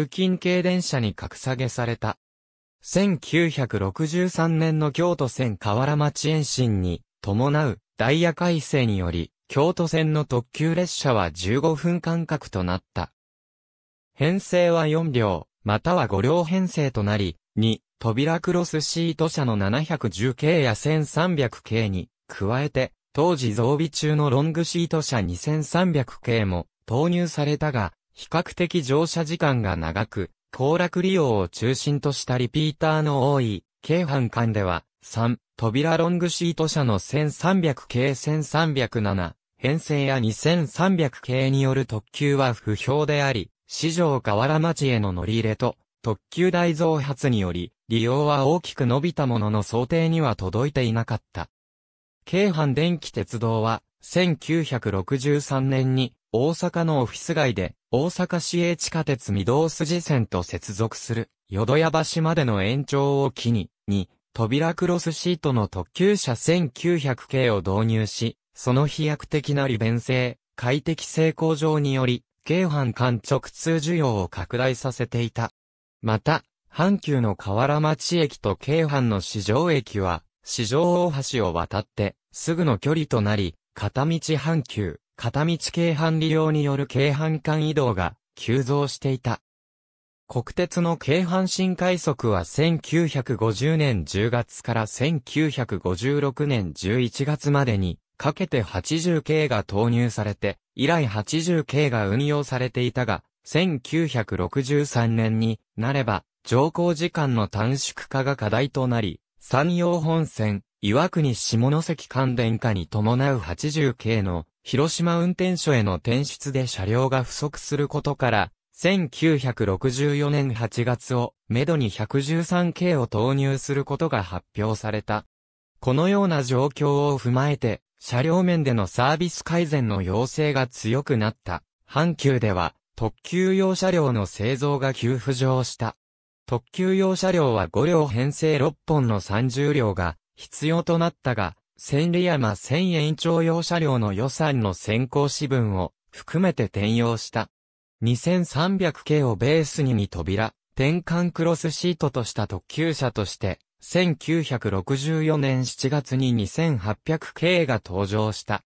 通勤系電車に格下げされた。1963年の京都線河原町延伸に伴うダイヤ改正により、京都線の特急列車は15分間隔となった。編成は4両、または5両編成となり、2、扉クロスシート車の710系や1300系に、加えて、当時増備中のロングシート車2300系も投入されたが、比較的乗車時間が長く、行楽利用を中心としたリピーターの多い、京阪間では、3、扉ロングシート車の1300系1307、編成や2300系による特急は不評であり、市場河原町への乗り入れと、特急大増発により、利用は大きく伸びたものの想定には届いていなかった。京阪電気鉄道は、1963年に、大阪のオフィス街で、大阪市営地下鉄御堂筋線と接続する、淀屋橋までの延長を機に、に、扉クロスシートの特急車1900系を導入し、その飛躍的な利便性、快適性向上により、京阪間直通需要を拡大させていた。また、阪急の河原町駅と京阪の市場駅は、市場大橋を渡って、すぐの距離となり、片道阪急、片道京阪利用による京阪間移動が急増していた。国鉄の京阪新快速は1950年10月から1956年11月までにかけて80系が投入されて、以来80系が運用されていたが、1963年になれば乗降時間の短縮化が課題となり、山陽本線、岩国下関関電化に伴う80系の広島運転所への転出で車両が不足することから、1964年8月を、めどに 113K を投入することが発表された。このような状況を踏まえて、車両面でのサービス改善の要請が強くなった。阪急では、特急用車両の製造が急浮上した。特急用車両は5両編成6本の30両が必要となったが、千里山千延長用車両の予算の先行支分を含めて転用した。2300系をベースに2扉、転換クロスシートとした特急車として、1964年7月に2800系が登場した。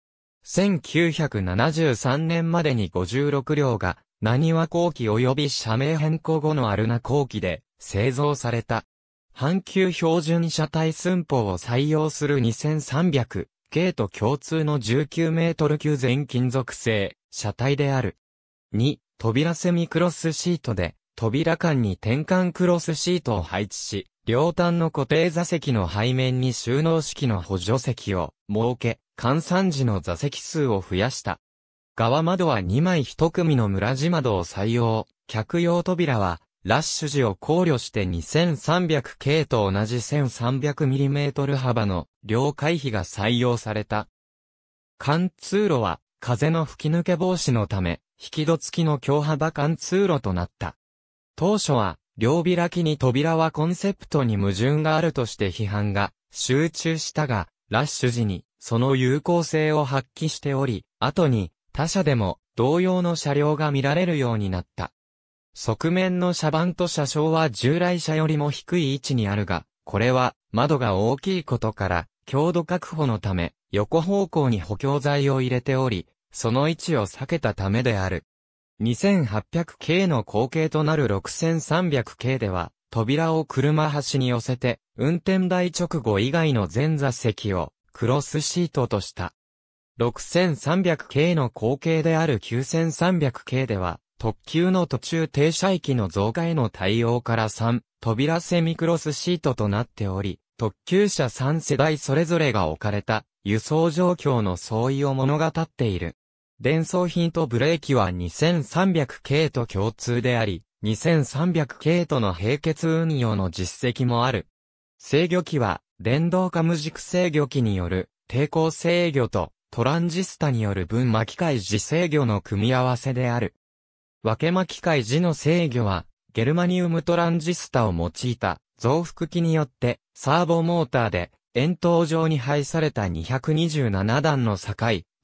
1973年までに56両が、何は後期及び社名変更後のアルナ後期で製造された。阪急標準車体寸法を採用する2300系と共通の19メートル級全金属製車体である。2、扉セミクロスシートで、扉間に転換クロスシートを配置し、両端の固定座席の背面に収納式の補助席を設け、換算時の座席数を増やした。側窓は2枚1組の村地窓を採用、客用扉はラッシュ時を考慮して 2300K と同じ 1300mm 幅の両回避が採用された。貫通路は風の吹き抜け防止のため、引き戸付きの強幅貫通路となった。当初は、両開きに扉はコンセプトに矛盾があるとして批判が集中したが、ラッシュ時にその有効性を発揮しており、後に他社でも同様の車両が見られるようになった。側面の車番と車掌は従来車よりも低い位置にあるが、これは窓が大きいことから、強度確保のため、横方向に補強材を入れており、その位置を避けたためである。2800系の後継となる6300系では、扉を車端に寄せて、運転台直後以外の全座席をクロスシートとした。6300系の後継である9300系では、特急の途中停車駅の増加への対応から3、扉セミクロスシートとなっており、特急車3世代それぞれが置かれた輸送状況の相違を物語っている。伝送品とブレーキは 2300K と共通であり、2300K との並結運用の実績もある。制御機は、電動化無軸制御機による抵抗制御とトランジスタによる分巻き替え時制御の組み合わせである。分け巻き界時の制御は、ゲルマニウムトランジスタを用いた増幅器によって、サーボモーターで、円筒状に配された227段の境、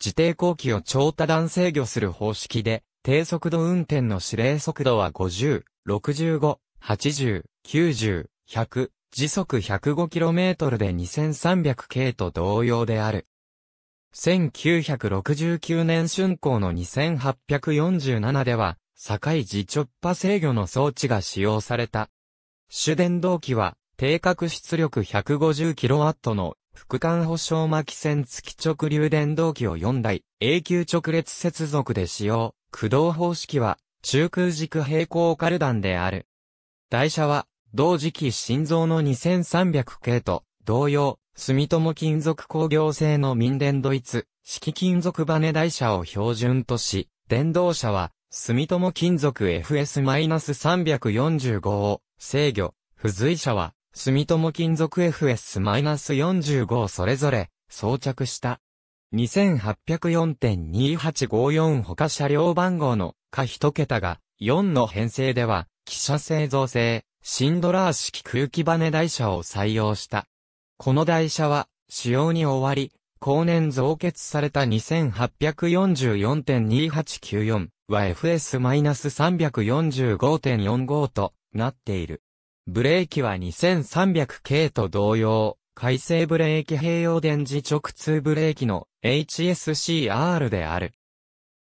自定後機を超多段制御する方式で、低速度運転の指令速度は50、65、80、90、100、時速 105km で 2300K と同様である。1969年春光の2847では、境時直波制御の装置が使用された。主電動機は、定格出力 150kW の副管保証巻線付き直流電動機を4台、永久直列接続で使用。駆動方式は、中空軸平行カルダンである。台車は、同時期心臓の2300系と、同様、住友金属工業製の民電ドイツ、式金属バネ台車を標準とし、電動車は、住友金属 FS-345 を制御、付随車は住友金属 FS-45 をそれぞれ装着した。2804.2854他車両番号の下一桁が4の編成では、汽車製造製、シンドラー式空気バネ台車を採用した。この台車は、使用に終わり、後年増結された2844.2894は FS-345.45 となっている。ブレーキは 2300K と同様、回生ブレーキ併用電磁直通ブレーキの HSCR である。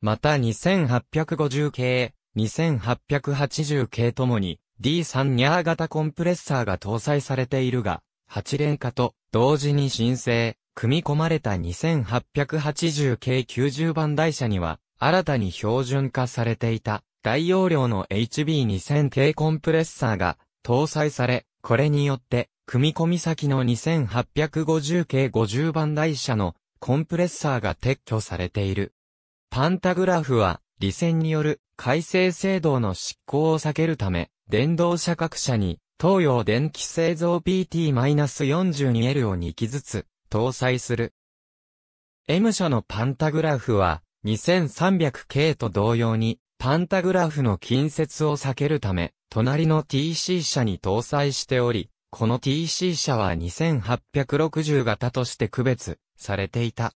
また 2850K、系、2880系ともに D3 ニャー型コンプレッサーが搭載されているが、8連化と同時に申請、組み込まれた2880系90番台車には新たに標準化されていた大容量の HB2000 系コンプレッサーが搭載され、これによって、組み込み先の2850系50番台車のコンプレッサーが撤去されている。パンタグラフは、理線による改正制度の執行を避けるため、電動車各社に、東洋電気製造 PT-42L を2機ずつ、搭載する。M 社のパンタグラフは、2300系と同様に、パンタグラフの近接を避けるため、隣の TC 車に搭載しており、この TC 車は2860型として区別されていた。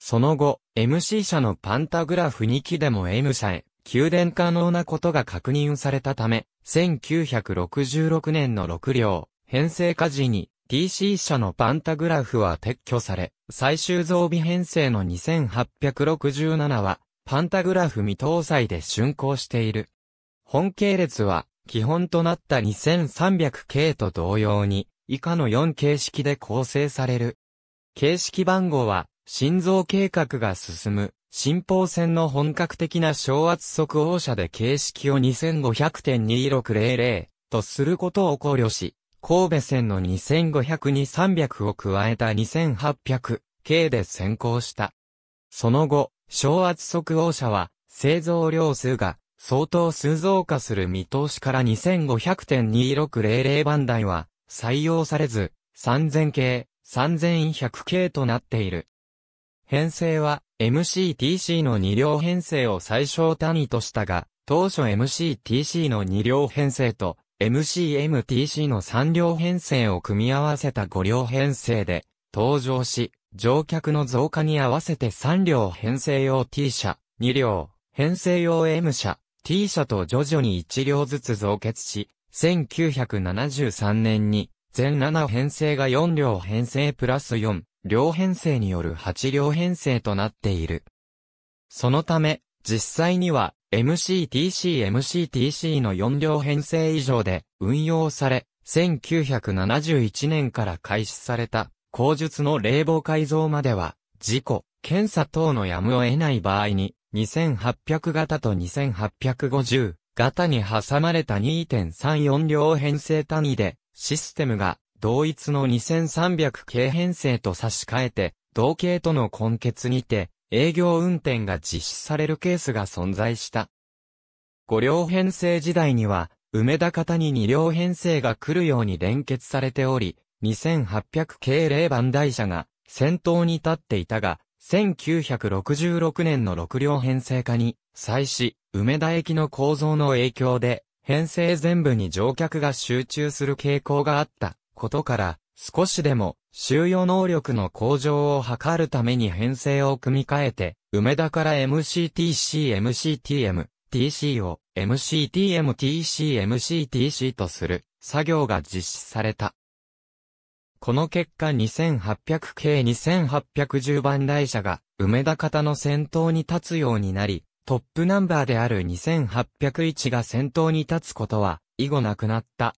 その後、MC 車のパンタグラフ2機でも M 車へ、給電可能なことが確認されたため、1966年の6両、編成火事に TC 社のパンタグラフは撤去され、最終増備編成の2867は、パンタグラフ未搭載で竣工している。本系列は、基本となった2300系と同様に、以下の4形式で構成される。形式番号は、心臓計画が進む、新方線の本格的な小圧速応車で形式を2500.2600とすることを考慮し、神戸線の2500に300を加えた2800系で先行した。その後、小圧速応車は製造量数が相当数増加する見通しから2500.2600番台は採用されず、3000系、3100系となっている。編成は MCTC の2両編成を最小単位としたが、当初 MCTC の2両編成と MCMTC の3両編成を組み合わせた5両編成で登場し、乗客の増加に合わせて3両編成用 T 車、2両編成用 M 車、T 車と徐々に1両ずつ増結し、1973年に全7編成が4両編成プラス4両編成による8両編成となっている。そのため、実際には MCTC-MCTC の4両編成以上で運用され、1971年から開始された、工述の冷房改造までは、事故、検査等のやむを得ない場合に、2800型と2850型に挟まれた2.34両編成単位で、システムが同一の2300系編成と差し替えて、同型との根結にて、営業運転が実施されるケースが存在した。5両編成時代には、梅田方に2両編成が来るように連結されており、2800系0番台車が先頭に立っていたが、1966年の6両編成化に際し、梅田駅の構造の影響で、編成全部に乗客が集中する傾向があったことから、少しでも収容能力の向上を図るために編成を組み替えて、梅田から MCTC、MCTM、TC を MCTM、TC、MCTC とする作業が実施された。この結果2800系2810番台車が梅田方の先頭に立つようになり、トップナンバーである2801が先頭に立つことは以後なくなった。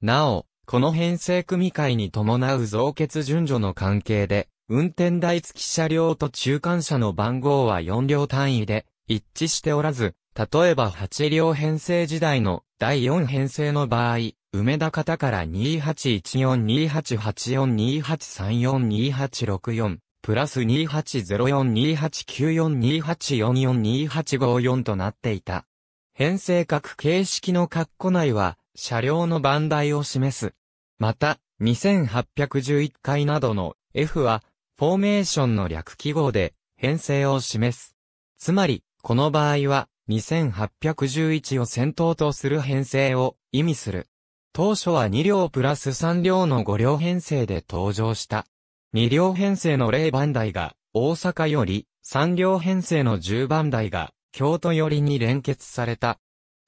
なお、この編成組みに伴う増欠順序の関係で、運転台付き車両と中間車の番号は4両単位で一致しておらず、例えば8両編成時代の第4編成の場合、梅田方から2814288428342864プラス2804289428442854となっていた。編成各形式の括弧内は、車両の番台を示す。また、2811回などの F は、フォーメーションの略記号で、編成を示す。つまり、この場合は、2811を先頭とする編成を意味する。当初は2両プラス3両の5両編成で登場した。2両編成の0番台が大阪より、3両編成の10番台が京都よりに連結された。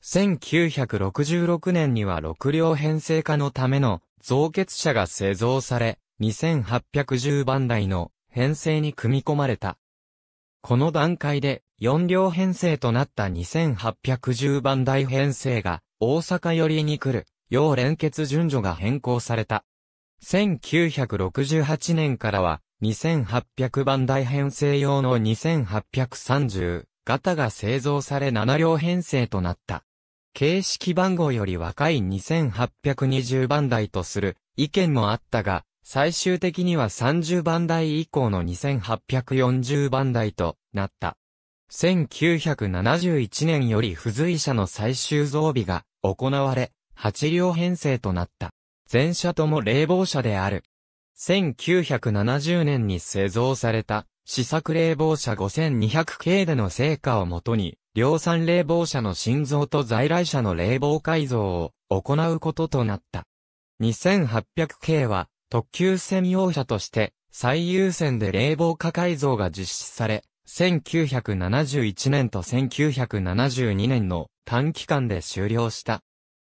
1966年には6両編成化のための増結車が製造され、2810番台の編成に組み込まれた。この段階で4両編成となった2810番台編成が大阪寄りに来る、要連結順序が変更された。1968年からは2800番台編成用の2830型が製造され7両編成となった。形式番号より若い2820番台とする意見もあったが、最終的には30番台以降の2840番台となった。1971年より付随車の最終増備が行われ、8両編成となった。全車とも冷房車である。1970年に製造された試作冷房車5200系での成果をもとに、量産冷房車の心臓と在来車の冷房改造を行うこととなった。2800系は特急専用車として最優先で冷房化改造が実施され、1971年と1972年の短期間で終了した。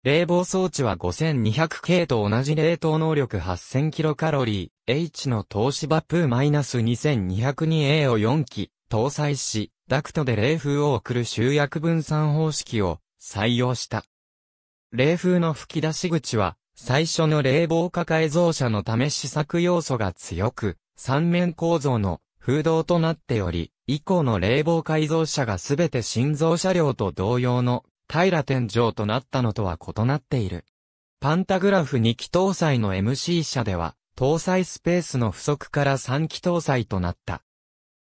冷房装置は 5200K と同じ冷凍能力 8000kcal、H の東芝プー -2202A を4機搭載し、ダクトで冷風を送る集約分散方式を採用した。冷風の吹き出し口は、最初の冷房化改造車のため試作要素が強く、三面構造の風洞となっており、以降の冷房改造車がすべて心臓車両と同様の平天井となったのとは異なっている。パンタグラフ2気搭載の MC 車では、搭載スペースの不足から3気搭載となった。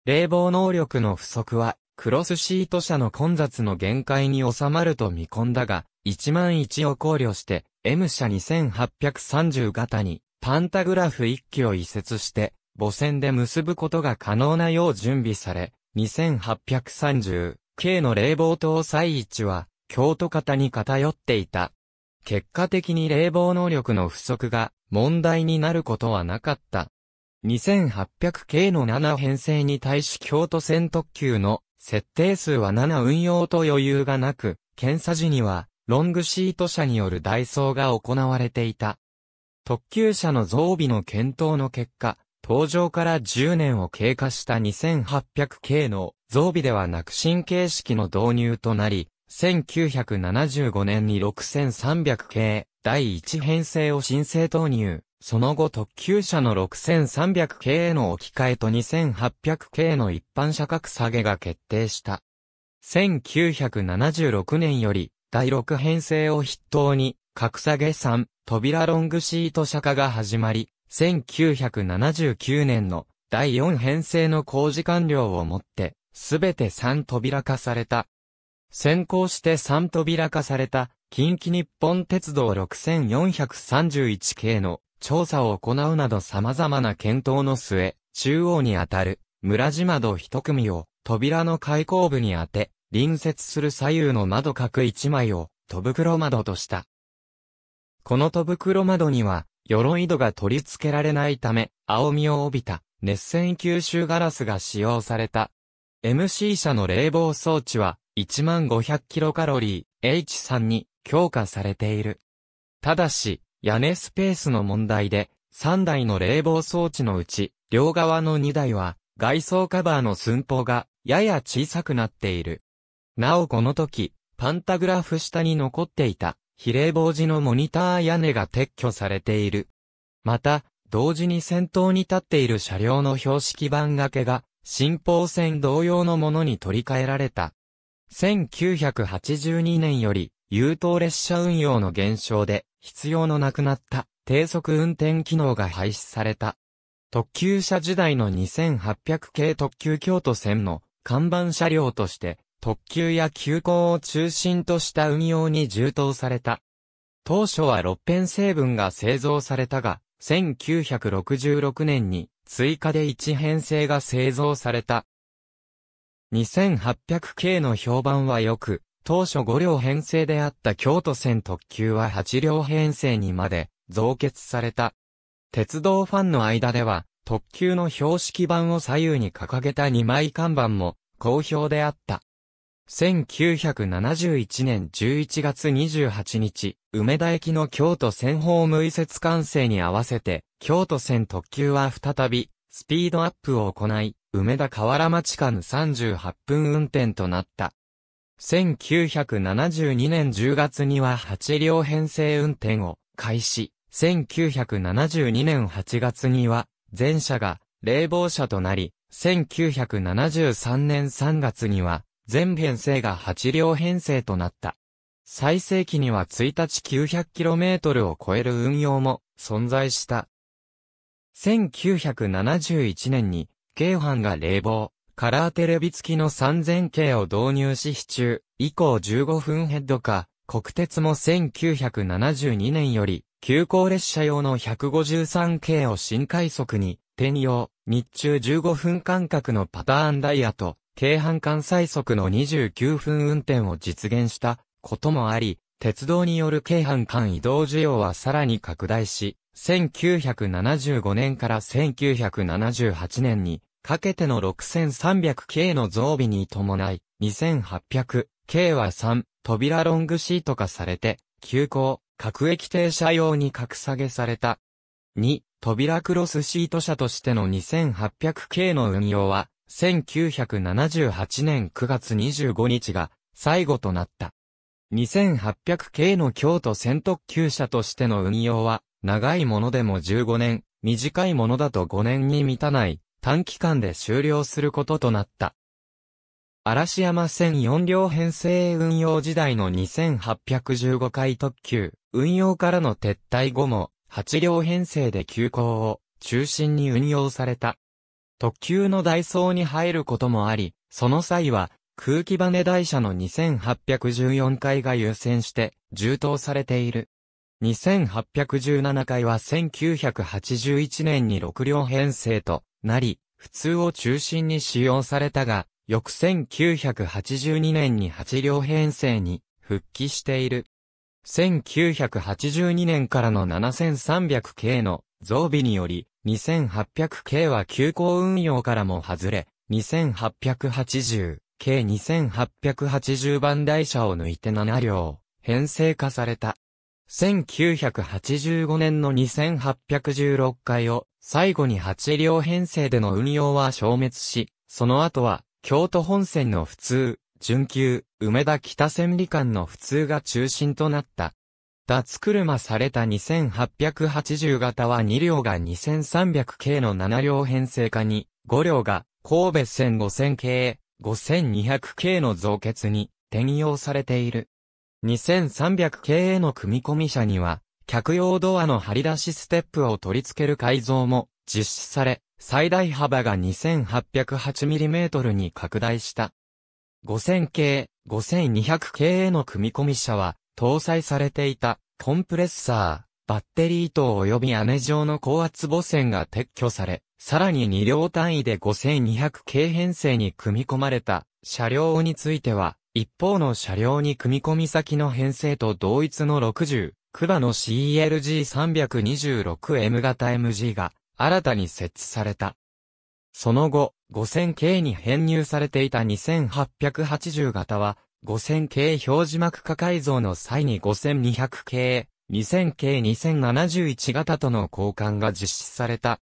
冷房能力の不足は、クロスシート車の混雑の限界に収まると見込んだが、1万1を考慮して、M 車2830型に、パンタグラフ1機を移設して、母船で結ぶことが可能なよう準備され、2830、K の冷房搭載位置は、京都型に偏っていた。結果的に冷房能力の不足が問題になることはなかった。2800系の7編成に対し京都線特急の設定数は7運用と余裕がなく、検査時にはロングシート車による代ーが行われていた。特急車の増備の検討の結果、登場から10年を経過した2800系の増備ではなく新形式の導入となり、1975年に6300系第1編成を申請投入。その後特急車の6300系への置き換えと2800系の一般車格下げが決定した。1976年より第6編成を筆頭に格下げ3扉ロングシート車化が始まり、1979年の第4編成の工事完了をもって、すべて3扉化された。先行して3扉化された、近畿日本鉄道6431系の調査を行うなど様々な検討の末、中央にあたる、村島戸一組を、扉の開口部に当て、隣接する左右の窓各一枚を、戸袋窓とした。この戸袋窓には、鎧戸が取り付けられないため、青みを帯びた、熱線吸収ガラスが使用された。MC 社の冷房装置は、1 5 0 0キロカロリー H3 に強化されている。ただし、屋根スペースの問題で、3台の冷房装置のうち、両側の2台は、外装カバーの寸法が、やや小さくなっている。なおこの時、パンタグラフ下に残っていた、比例防止のモニター屋根が撤去されている。また、同時に先頭に立っている車両の標識板掛けが、新方線同様のものに取り替えられた。1982年より、優等列車運用の減少で必要のなくなった低速運転機能が廃止された。特急車時代の2800系特急京都線の看板車両として特急や急行を中心とした運用に充当された。当初は6編成分が製造されたが、1966年に追加で1編成が製造された。2800系の評判は良く、当初5両編成であった京都線特急は8両編成にまで増結された。鉄道ファンの間では、特急の標識板を左右に掲げた2枚看板も好評であった。1971年11月28日、梅田駅の京都線ホーム移設完成に合わせて、京都線特急は再び、スピードアップを行い、梅田河原町間38分運転となった。1972年10月には8両編成運転を開始。1972年8月には、全車が冷房車となり、1973年3月には、全編成が8両編成となった。最盛期には1日 900km を超える運用も存在した。1971年に、京阪が冷房、カラーテレビ付きの 3000K を導入し支柱、以降15分ヘッド化、国鉄も1972年より、急行列車用の 153K を新快速に、転用、日中15分間隔のパターンダイヤと、京阪関西速の29分運転を実現したこともあり、鉄道による京阪間移動需要はさらに拡大し、1975年から1978年にかけての 6300K の増備に伴い、2800K は3、扉ロングシート化されて、急行、各駅停車用に格下げされた。2、扉クロスシート車としての 2800K の運用は、1978年9月25日が最後となった。2800系の京都戦特急車としての運用は、長いものでも15年、短いものだと5年に満たない短期間で終了することとなった。嵐山線4両編成運用時代の2815回特急、運用からの撤退後も、8両編成で急行を中心に運用された。特急のダイソーに入ることもあり、その際は、空気バネ台車の2814回が優先して、充当されている。2817回は1981年に6両編成となり、普通を中心に使用されたが、翌1982年に8両編成に復帰している。1982年からの 7300K の増備により、2800K は急行運用からも外れ、2880K、2880番台車を抜いて7両、編成化された。1985年の2816回を最後に8両編成での運用は消滅し、その後は京都本線の普通、準急、梅田北千里間の普通が中心となった。脱車された2880型は2両が 2300K 系の7両編成化に、5両が神戸線5000系、5200K 系の増結に転用されている。2300系への組み込み車には、客用ドアの張り出しステップを取り付ける改造も実施され、最大幅が 2808mm に拡大した。5000系、5200系への組み込み車は、搭載されていた、コンプレッサー、バッテリー等及び姉状の高圧母線が撤去され、さらに2両単位で5200系編成に組み込まれた車両については、一方の車両に組み込み先の編成と同一の60、クバの CLG326M 型 MG が新たに設置された。その後、5000 k に編入されていた2880型は、5000 k 表示幕化改造の際に5200 k 2000 k 2071型との交換が実施された。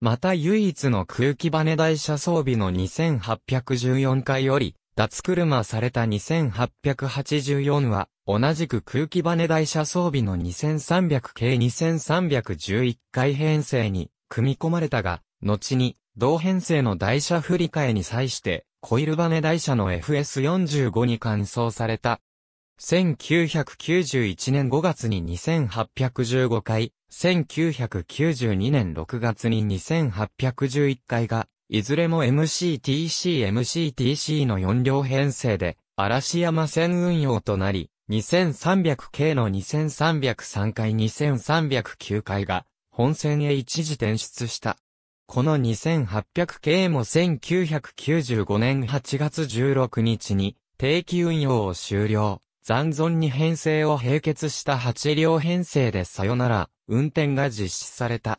また唯一の空気バネ台車装備の2814回より、脱車された2884は、同じく空気バネ台車装備の2300 k 2311回編成に組み込まれたが、後に同編成の台車振り替えに際して、コイルバネ台車の FS45 に換装された。1991年5月に2815回、1992年6月に2811回がいずれも MCTC-MCTC の4両編成で、嵐山線運用となり、2300系の2303回2309回が、本線へ一時転出した。この2800系も1995年8月16日に、定期運用を終了。残存に編成を併結した8両編成でさよなら運転が実施された。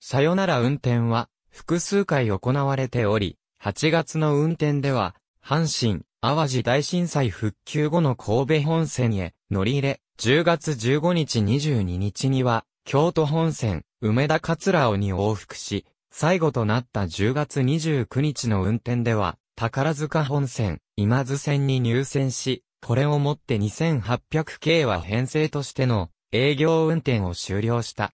さよなら運転は複数回行われており、8月の運転では、阪神、淡路大震災復旧後の神戸本線へ乗り入れ、10月15日22日には、京都本線、梅田桂尾に往復し、最後となった10月29日の運転では、宝塚本線、今津線に入線し、これをもって2800系は編成としての営業運転を終了した。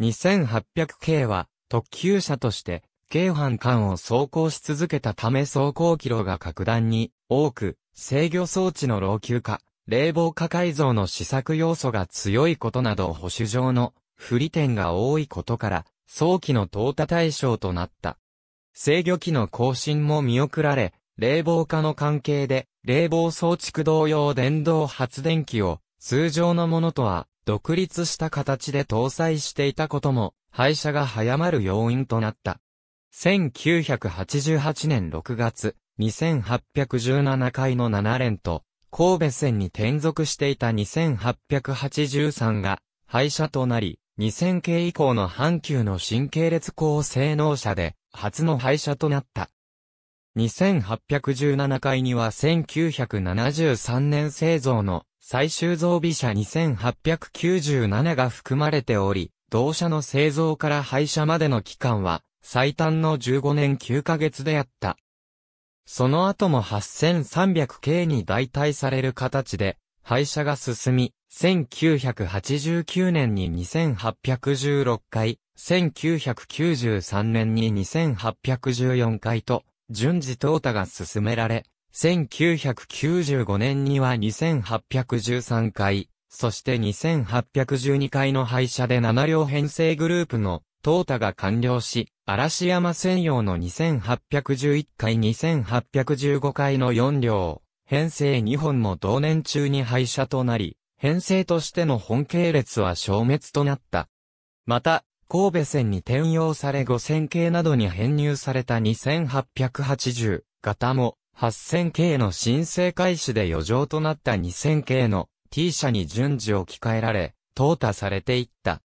2800系は特急車として、京阪間を走行し続けたため走行機路が格段に多く、制御装置の老朽化、冷房化改造の試作要素が強いことなど保守上の不利点が多いことから、早期の淘汰対象となった。制御機の更新も見送られ、冷房化の関係で、冷房装置同様電動発電機を通常のものとは独立した形で搭載していたことも廃車が早まる要因となった。1988年6月、2817回の7連と、神戸線に転属していた2883が、廃車となり、2000系以降の阪急の新系列高性能車で、初の廃車となった。2817回には1973年製造の最終増備車2897が含まれており、同社の製造から廃車までの期間は、最短の15年9ヶ月であった。その後も8300 k に代替される形で、廃車が進み、1989年に2816回、1993年に2814回と、順次淘汰が進められ、1995年には2813回、そして2812回の廃車で7両編成グループの、トータが完了し、嵐山専用の2811回2815回の4両、編成2本も同年中に廃車となり、編成としての本系列は消滅となった。また、神戸線に転用され5000系などに編入された2880型も8000系の申請開始で余剰となった2000系の T 社に順次置き換えられ、淘汰されていった。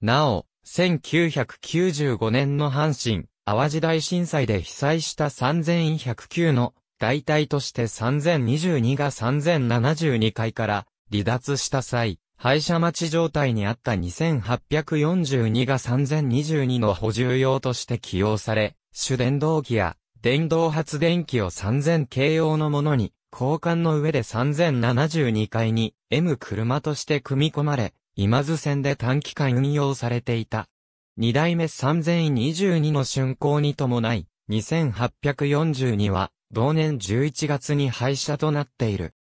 なお、1995年の阪神、淡路大震災で被災した3109の代替として3022が3072回から離脱した際、廃車待ち状態にあった2842が3022の補充用として起用され、主電動機や電動発電機を3000系用のものに交換の上で3072階に M 車として組み込まれ、今津線で短期間運用されていた。二代目3022の竣工に伴い、2842は同年11月に廃車となっている。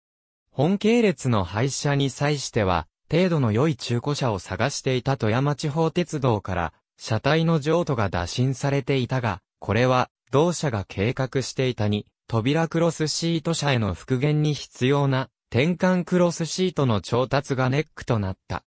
本系列の廃車に際しては、程度の良い中古車を探していた富山地方鉄道から、車体の譲渡が打診されていたが、これは、同社が計画していたに、扉クロスシート車への復元に必要な転換クロスシートの調達がネックとなった。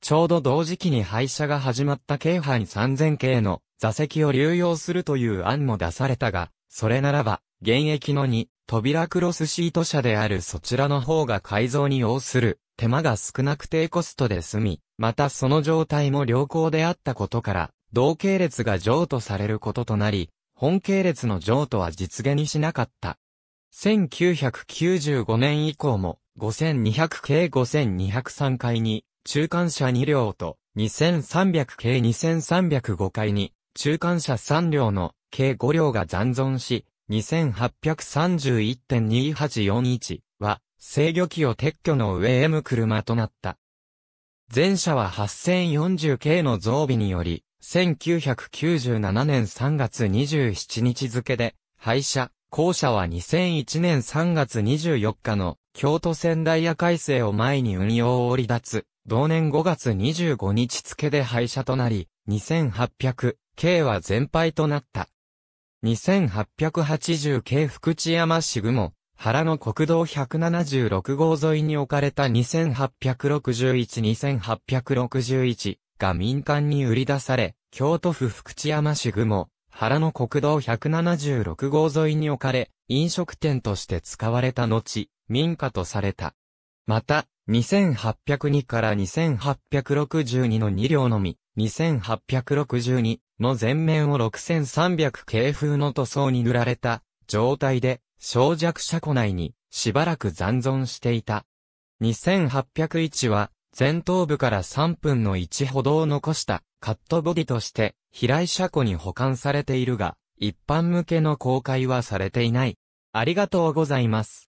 ちょうど同時期に廃車が始まった京阪3000系の座席を流用するという案も出されたが、それならば、現役の2、扉クロスシート車であるそちらの方が改造に要する、手間が少なく低コストで済み、またその状態も良好であったことから、同系列が譲渡されることとなり、本系列の譲渡は実現しなかった。1995年以降も5200系5203回に中間車2両と2300系2305回に中間車3両の計5両が残存し2831.2841は制御機を撤去の上 M 車となった。前者は8040系の増備により1997年3月27日付で、廃車、校舎は2001年3月24日の京都仙台夜改正を前に運用を離脱、同年5月25日付で廃車となり、2800、K は全廃となった。2880系福知山市雲、原の国道176号沿いに置かれた2861、2861が民間に売り出され、京都府福知山市雲、原の国道176号沿いに置かれ、飲食店として使われた後、民家とされた。また、2802から2862の2両のみ、2862の前面を6300系風の塗装に塗られた状態で、小弱車庫内にしばらく残存していた。2801は前頭部から3分の1ほどを残したカットボディとして平井車庫に保管されているが、一般向けの公開はされていない。ありがとうございます。